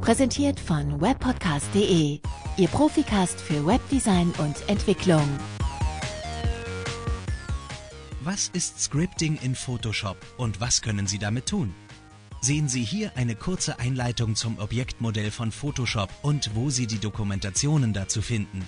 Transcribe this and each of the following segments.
Präsentiert von webpodcast.de, Ihr Profikast für Webdesign und Entwicklung. Was ist Scripting in Photoshop und was können Sie damit tun? Sehen Sie hier eine kurze Einleitung zum Objektmodell von Photoshop und wo Sie die Dokumentationen dazu finden.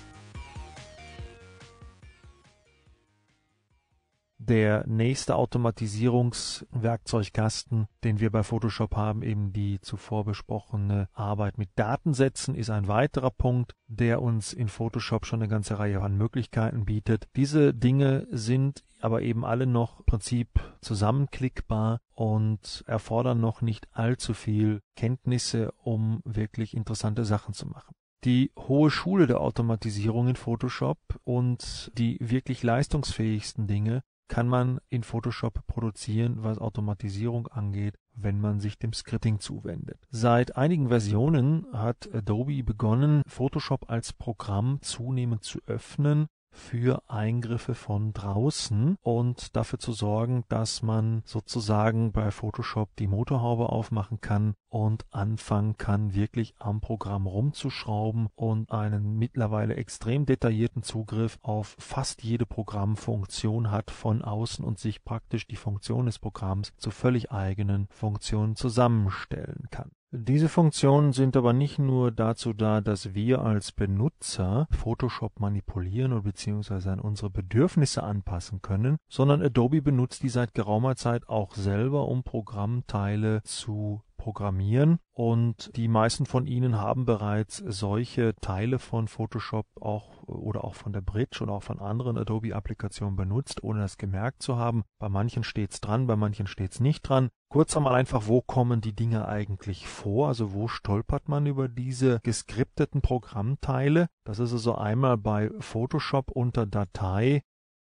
der nächste Automatisierungswerkzeugkasten, den wir bei Photoshop haben, eben die zuvor besprochene Arbeit mit Datensätzen, ist ein weiterer Punkt, der uns in Photoshop schon eine ganze Reihe an Möglichkeiten bietet. Diese Dinge sind aber eben alle noch im Prinzip zusammenklickbar und erfordern noch nicht allzu viel Kenntnisse, um wirklich interessante Sachen zu machen. Die hohe Schule der Automatisierung in Photoshop und die wirklich leistungsfähigsten Dinge kann man in Photoshop produzieren, was Automatisierung angeht, wenn man sich dem Scripting zuwendet. Seit einigen Versionen hat Adobe begonnen, Photoshop als Programm zunehmend zu öffnen für Eingriffe von draußen und dafür zu sorgen, dass man sozusagen bei Photoshop die Motorhaube aufmachen kann und anfangen kann, wirklich am Programm rumzuschrauben und einen mittlerweile extrem detaillierten Zugriff auf fast jede Programmfunktion hat von außen und sich praktisch die Funktion des Programms zu völlig eigenen Funktionen zusammenstellen kann. Diese Funktionen sind aber nicht nur dazu da, dass wir als Benutzer Photoshop manipulieren und beziehungsweise an unsere Bedürfnisse anpassen können, sondern Adobe benutzt die seit geraumer Zeit auch selber, um Programmteile zu programmieren und die meisten von Ihnen haben bereits solche Teile von Photoshop auch oder auch von der Bridge und auch von anderen Adobe-Applikationen benutzt, ohne das gemerkt zu haben. Bei manchen steht's dran, bei manchen steht's nicht dran. Kurz einmal einfach, wo kommen die Dinge eigentlich vor? Also wo stolpert man über diese geskripteten Programmteile? Das ist also einmal bei Photoshop unter Datei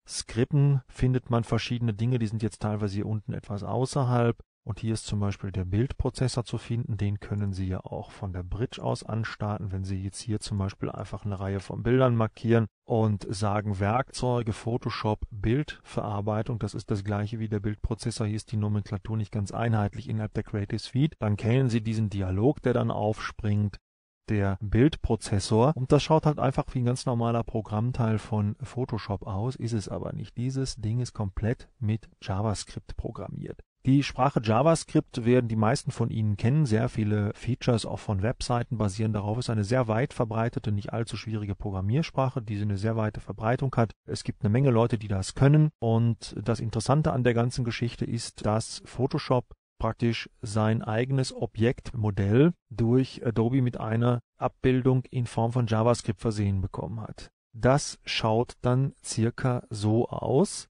Skripten findet man verschiedene Dinge, die sind jetzt teilweise hier unten etwas außerhalb. Und hier ist zum Beispiel der Bildprozessor zu finden, den können Sie ja auch von der Bridge aus anstarten, wenn Sie jetzt hier zum Beispiel einfach eine Reihe von Bildern markieren und sagen Werkzeuge, Photoshop, Bildverarbeitung, das ist das gleiche wie der Bildprozessor, hier ist die Nomenklatur nicht ganz einheitlich innerhalb der Creative Suite, dann kennen Sie diesen Dialog, der dann aufspringt, der Bildprozessor. Und das schaut halt einfach wie ein ganz normaler Programmteil von Photoshop aus, ist es aber nicht. Dieses Ding ist komplett mit JavaScript programmiert. Die Sprache JavaScript werden die meisten von Ihnen kennen. Sehr viele Features auch von Webseiten basieren darauf. Ist eine sehr weit verbreitete, nicht allzu schwierige Programmiersprache, die eine sehr weite Verbreitung hat. Es gibt eine Menge Leute, die das können. Und das Interessante an der ganzen Geschichte ist, dass Photoshop praktisch sein eigenes Objektmodell durch Adobe mit einer Abbildung in Form von JavaScript versehen bekommen hat. Das schaut dann circa so aus.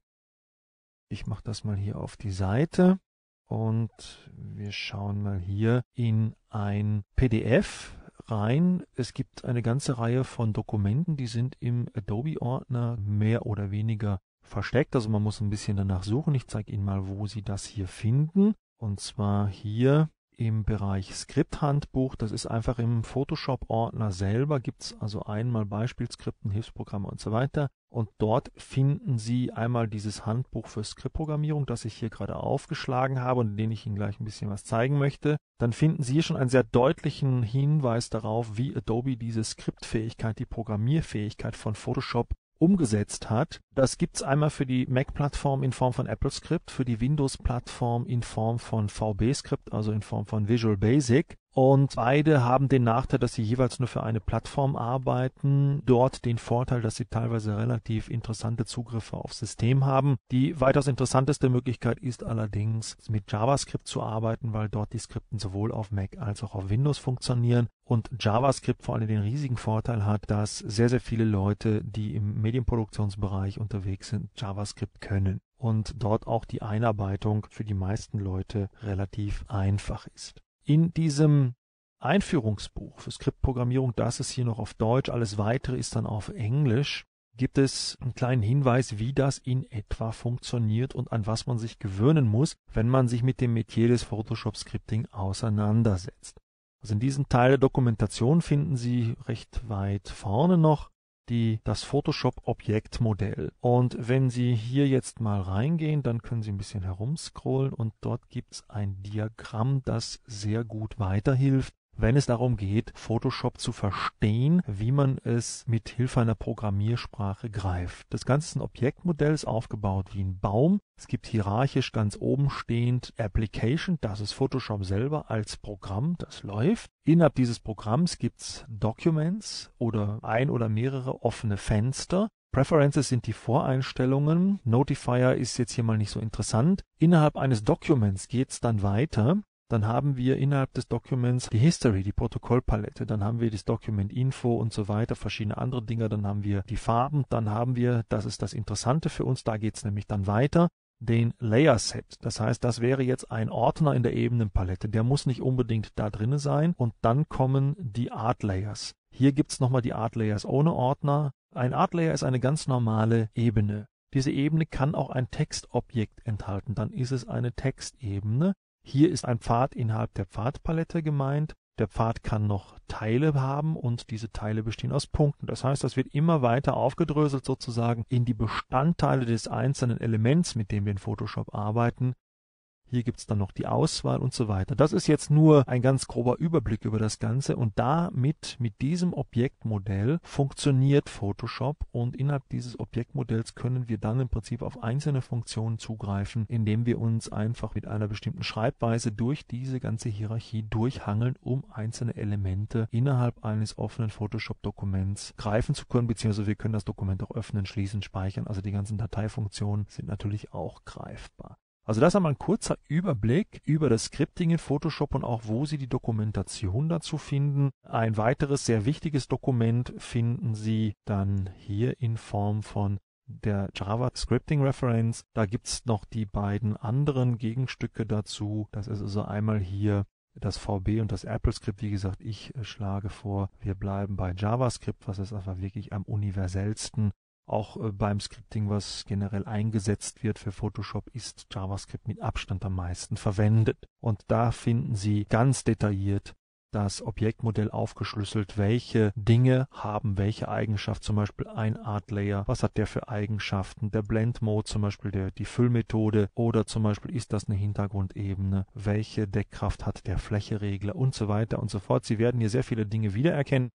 Ich mache das mal hier auf die Seite und wir schauen mal hier in ein PDF rein. Es gibt eine ganze Reihe von Dokumenten, die sind im Adobe-Ordner mehr oder weniger versteckt. Also man muss ein bisschen danach suchen. Ich zeige Ihnen mal, wo Sie das hier finden. Und zwar hier im Bereich Skripthandbuch. Das ist einfach im Photoshop-Ordner selber. Gibt es also einmal Beispielskripten, Hilfsprogramme und so weiter. Und dort finden Sie einmal dieses Handbuch für Skriptprogrammierung, das ich hier gerade aufgeschlagen habe und in dem ich Ihnen gleich ein bisschen was zeigen möchte. Dann finden Sie hier schon einen sehr deutlichen Hinweis darauf, wie Adobe diese Skriptfähigkeit, die Programmierfähigkeit von Photoshop umgesetzt hat. Das gibt's einmal für die Mac-Plattform in Form von AppleScript, für die Windows-Plattform in Form von VB-Script, also in Form von Visual Basic. Und beide haben den Nachteil, dass sie jeweils nur für eine Plattform arbeiten. Dort den Vorteil, dass sie teilweise relativ interessante Zugriffe auf System haben. Die weitaus interessanteste Möglichkeit ist allerdings, mit JavaScript zu arbeiten, weil dort die Skripten sowohl auf Mac als auch auf Windows funktionieren. Und JavaScript vor allem den riesigen Vorteil hat, dass sehr, sehr viele Leute, die im Medienproduktionsbereich unterwegs sind, JavaScript können. Und dort auch die Einarbeitung für die meisten Leute relativ einfach ist in diesem Einführungsbuch für Skriptprogrammierung, das ist hier noch auf Deutsch, alles weitere ist dann auf Englisch, gibt es einen kleinen Hinweis, wie das in etwa funktioniert und an was man sich gewöhnen muss, wenn man sich mit dem Metier des Photoshop Scripting auseinandersetzt. Also in diesem Teil der Dokumentation finden Sie recht weit vorne noch die, das Photoshop-Objektmodell. Und wenn Sie hier jetzt mal reingehen, dann können Sie ein bisschen herumscrollen und dort gibt es ein Diagramm, das sehr gut weiterhilft, wenn es darum geht, Photoshop zu verstehen, wie man es mit Hilfe einer Programmiersprache greift. Das ganze Objektmodell ist aufgebaut wie ein Baum. Es gibt hierarchisch ganz oben stehend Application, das ist Photoshop selber als Programm, das läuft. Innerhalb dieses Programms gibt es Documents oder ein oder mehrere offene Fenster. Preferences sind die Voreinstellungen. Notifier ist jetzt hier mal nicht so interessant. Innerhalb eines Documents es dann weiter dann haben wir innerhalb des Dokuments die History, die Protokollpalette, dann haben wir das Document Info und so weiter, verschiedene andere Dinge, dann haben wir die Farben, dann haben wir, das ist das Interessante für uns, da geht es nämlich dann weiter, den Layer Set. Das heißt, das wäre jetzt ein Ordner in der Ebenenpalette. Der muss nicht unbedingt da drinne sein. Und dann kommen die Art Layers. Hier gibt es nochmal die Art Layers ohne Ordner. Ein Art Layer ist eine ganz normale Ebene. Diese Ebene kann auch ein Textobjekt enthalten. Dann ist es eine Textebene. Hier ist ein Pfad innerhalb der Pfadpalette gemeint. Der Pfad kann noch Teile haben und diese Teile bestehen aus Punkten. Das heißt, das wird immer weiter aufgedröselt sozusagen in die Bestandteile des einzelnen Elements, mit dem wir in Photoshop arbeiten hier gibt's dann noch die Auswahl und so weiter. Das ist jetzt nur ein ganz grober Überblick über das Ganze und damit, mit diesem Objektmodell funktioniert Photoshop und innerhalb dieses Objektmodells können wir dann im Prinzip auf einzelne Funktionen zugreifen, indem wir uns einfach mit einer bestimmten Schreibweise durch diese ganze Hierarchie durchhangeln, um einzelne Elemente innerhalb eines offenen Photoshop-Dokuments greifen zu können, beziehungsweise wir können das Dokument auch öffnen, schließen, speichern, also die ganzen Dateifunktionen sind natürlich auch greifbar. Also das ist einmal ein kurzer Überblick über das Scripting in Photoshop und auch wo Sie die Dokumentation dazu finden. Ein weiteres sehr wichtiges Dokument finden Sie dann hier in Form von der Java Scripting Reference. Da gibt's noch die beiden anderen Gegenstücke dazu. Das ist also einmal hier das VB und das Apple Script. Wie gesagt, ich äh, schlage vor, wir bleiben bei JavaScript, was ist einfach wirklich am universellsten auch äh, beim Scripting, was generell eingesetzt wird für Photoshop, ist JavaScript mit Abstand am meisten verwendet. Und da finden Sie ganz detailliert das Objektmodell aufgeschlüsselt, welche Dinge haben welche Eigenschaft, zum Beispiel ein Art Layer, was hat der für Eigenschaften, der Blend Mode, zum Beispiel der, die Füllmethode oder zum Beispiel ist das eine Hintergrundebene, welche Deckkraft hat der Flächeregler und so weiter und so fort. Sie werden hier sehr viele Dinge wiedererkennen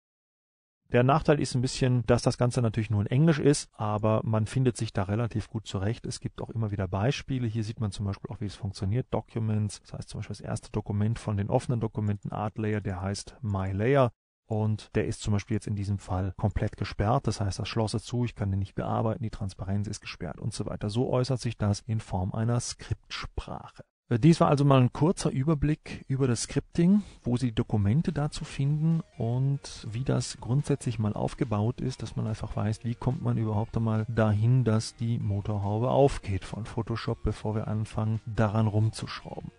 der Nachteil ist ein bisschen, dass das Ganze natürlich nur in Englisch ist, aber man findet sich da relativ gut zurecht. Es gibt auch immer wieder Beispiele. Hier sieht man zum Beispiel auch, wie es funktioniert. Documents, das heißt zum Beispiel das erste Dokument von den offenen Dokumenten Art Layer, der heißt My Layer. Und der ist zum Beispiel jetzt in diesem Fall komplett gesperrt. Das heißt, das Schloss ist zu, ich kann den nicht bearbeiten, die Transparenz ist gesperrt und so weiter. So äußert sich das in Form einer Skriptsprache. Äh, dies war also mal ein kurzer Überblick über das Scripting, wo Sie die Dokumente dazu finden und wie das grundsätzlich mal aufgebaut ist, dass man einfach weiß, wie kommt man überhaupt einmal dahin, dass die Motorhaube aufgeht von Photoshop, bevor wir anfangen, daran rumzuschrauben.